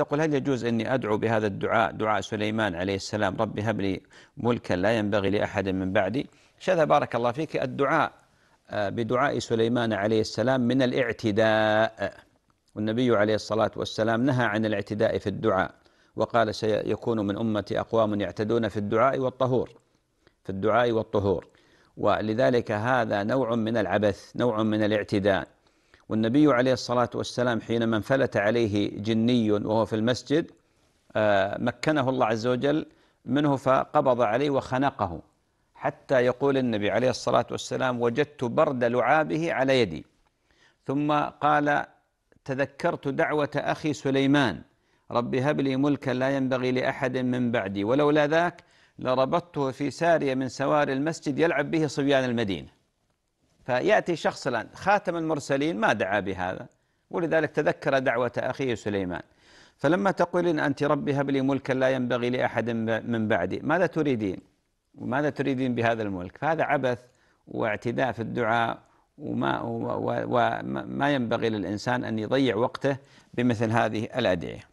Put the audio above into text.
تقول هل يجوز أني أدعو بهذا الدعاء دعاء سليمان عليه السلام ربي هب لي ملكا لا ينبغي لأحد من بعدي شذا بارك الله فيك الدعاء آه، بدعاء سليمان عليه السلام من الاعتداء والنبي عليه الصلاة والسلام نهى عن الاعتداء في الدعاء وقال سيكون من أمتي أقوام يعتدون في الدعاء والطهور في الدعاء والطهور ولذلك هذا نوع من العبث نوع من الاعتداء والنبي عليه الصلاة والسلام حينما انفلت عليه جني وهو في المسجد آه، مكنه الله عز وجل منه فقبض عليه وخنقه حتى يقول النبي عليه الصلاة والسلام وجدت برد لعابه على يدي ثم قال تذكرت دعوة أخي سليمان رب هب لي ملكا لا ينبغي لأحد من بعدي ولولا ذاك لربطته في سارية من سواري المسجد يلعب به صبيان المدينة فيأتي شخص الآن خاتم المرسلين ما دعا بهذا ولذلك تذكر دعوة أخيه سليمان فلما تقولين أنت ربي هب لي ملكا لا ينبغي لأحد من بعدي ماذا تريدين وماذا تريدين بهذا الملك فهذا عبث واعتداء في الدعاء وما, وما ينبغي للإنسان أن يضيع وقته بمثل هذه الأدعية